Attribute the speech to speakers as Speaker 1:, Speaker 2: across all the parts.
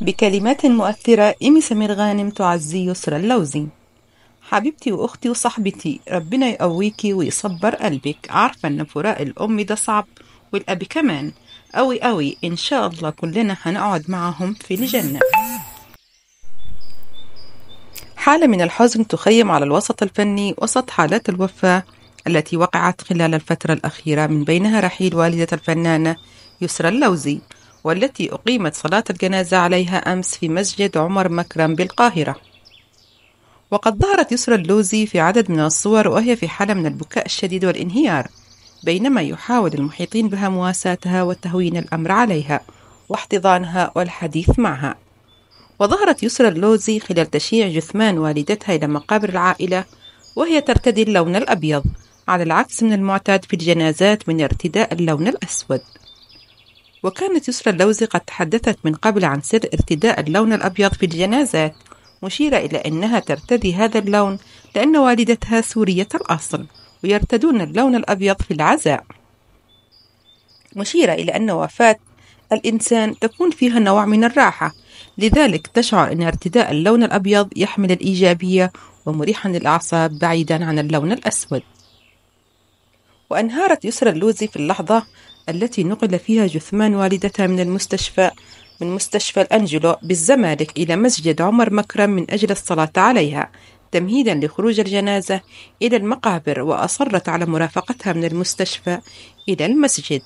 Speaker 1: بكلمات مؤثرة إيمي سمير غانم تعزي يسرى اللوزي حبيبتي وأختي وصاحبتي ربنا يقويكي ويصبر قلبك عارفة إن فراق الأم ده صعب والأب كمان أوي أوي إن شاء الله كلنا هنقعد معهم في الجنة حالة من الحزن تخيم على الوسط الفني وسط حالات الوفاة التي وقعت خلال الفترة الأخيرة من بينها رحيل والدة الفنانة يسرى اللوزي والتي أقيمت صلاة الجنازة عليها أمس في مسجد عمر مكرم بالقاهرة وقد ظهرت يسرى اللوزي في عدد من الصور وهي في حالة من البكاء الشديد والانهيار بينما يحاول المحيطين بها مواساتها وتهوين الأمر عليها واحتضانها والحديث معها وظهرت يسرى اللوزي خلال تشييع جثمان والدتها إلى مقابر العائلة وهي ترتدي اللون الأبيض على العكس من المعتاد في الجنازات من ارتداء اللون الأسود وكانت يسرى اللوزي قد تحدثت من قبل عن سر ارتداء اللون الأبيض في الجنازات مشيرة إلى أنها ترتدي هذا اللون لأن والدتها سورية الأصل ويرتدون اللون الأبيض في العزاء مشيرة إلى أن وفاة الإنسان تكون فيها نوع من الراحة لذلك تشعر أن ارتداء اللون الأبيض يحمل الإيجابية ومريحا للأعصاب بعيدا عن اللون الأسود وأنهارت يسرى اللوزي في اللحظة التي نقل فيها جثمان والدتها من المستشفى من مستشفى الأنجلو بالزمالك إلى مسجد عمر مكرم من أجل الصلاة عليها تمهيدا لخروج الجنازة إلى المقابر وأصرت على مرافقتها من المستشفى إلى المسجد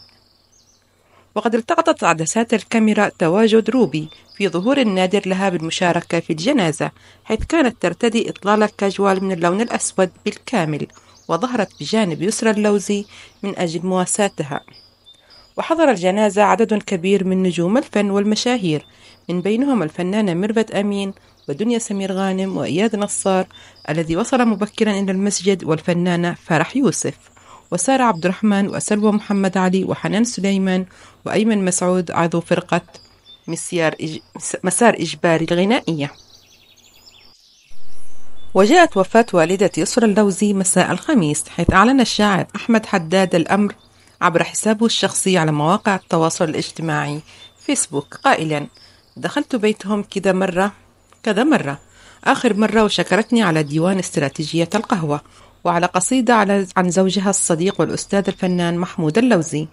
Speaker 1: وقد التقطت عدسات الكاميرا تواجد روبي في ظهور نادر لها بالمشاركة في الجنازة حيث كانت ترتدي إطلالة كاجوال من اللون الأسود بالكامل وظهرت بجانب يسرى اللوزي من أجل مواساتها وحضر الجنازة عدد كبير من نجوم الفن والمشاهير من بينهم الفنانة ميرفت أمين ودنيا سمير غانم وإياد نصار الذي وصل مبكرا إلى المسجد والفنانة فرح يوسف وسارة عبد الرحمن وسلوى محمد علي وحنان سليمان وأيمن مسعود عضو فرقة مسار إجباري الغنائية وجاءت وفاة والدة يسرى اللوزي مساء الخميس حيث أعلن الشاعر أحمد حداد الأمر عبر حسابه الشخصي على مواقع التواصل الاجتماعي فيسبوك قائلا دخلت بيتهم كذا مرة كذا مرة آخر مرة وشكرتني على ديوان استراتيجية القهوة وعلى قصيدة على عن زوجها الصديق والأستاذ الفنان محمود اللوزي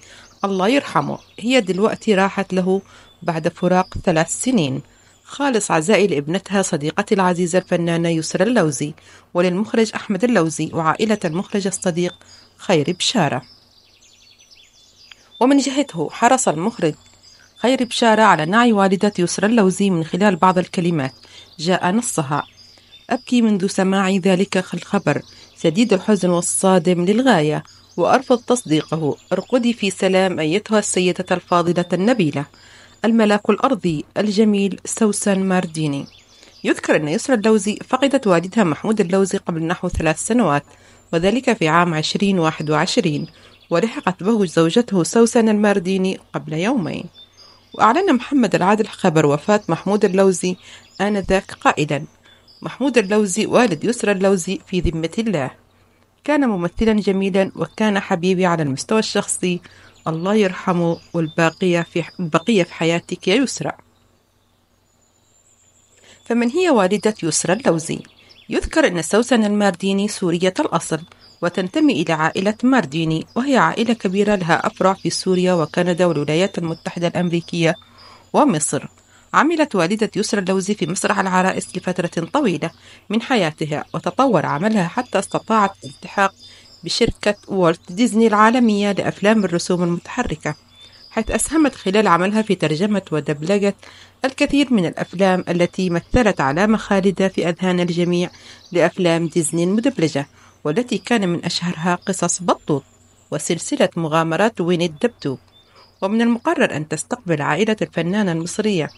Speaker 1: الله يرحمه هي دلوقتي راحت له بعد فراق ثلاث سنين خالص عزائي لابنتها صديقتي العزيزة الفنانة يسرى اللوزي وللمخرج أحمد اللوزي وعائلة المخرج الصديق خيري بشارة ومن جهته حرص المخرج خيري بشارة على نعي والدة يسرى اللوزي من خلال بعض الكلمات جاء نصها أبكي منذ سماعي ذلك الخبر سديد الحزن والصادم للغاية وأرفض تصديقه ارقدي في سلام أيتها السيدة الفاضلة النبيلة الملاك الأرضي الجميل سوسن مارديني يذكر أن يسرى اللوزي فقدت والدها محمود اللوزي قبل نحو ثلاث سنوات وذلك في عام 2021 ولحقت به زوجته سوسن المارديني قبل يومين وأعلن محمد العادل خبر وفاة محمود اللوزي آنذاك قائلا محمود اللوزي والد يسرى اللوزي في ذمة الله كان ممثلا جميلا وكان حبيبي على المستوى الشخصي الله يرحمه والباقية في بقية في حياتك يا يسرى فمن هي والدة يسرى اللوزي؟ يذكر أن سوسن المارديني سورية الأصل وتنتمي إلى عائلة مارديني وهي عائلة كبيرة لها أفرع في سوريا وكندا والولايات المتحدة الأمريكية ومصر عملت والدة يسرى اللوزي في مسرح العرائس لفترة طويلة من حياتها وتطور عملها حتى استطاعت الالتحاق بشركة والت ديزني العالمية لأفلام الرسوم المتحركة حيث أسهمت خلال عملها في ترجمة ودبلجة الكثير من الأفلام التي مثلت علامة خالدة في أذهان الجميع لأفلام ديزني المدبلجة والتي كان من أشهرها قصص بطوط وسلسلة مغامرات ويني الدبدوب ومن المقرر أن تستقبل عائلة الفنانة المصرية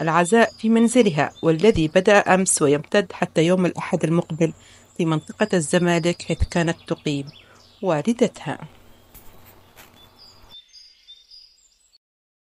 Speaker 1: العزاء في منزلها والذي بدأ أمس ويمتد حتى يوم الأحد المقبل في منطقة الزمالك حيث كانت تقيم والدتها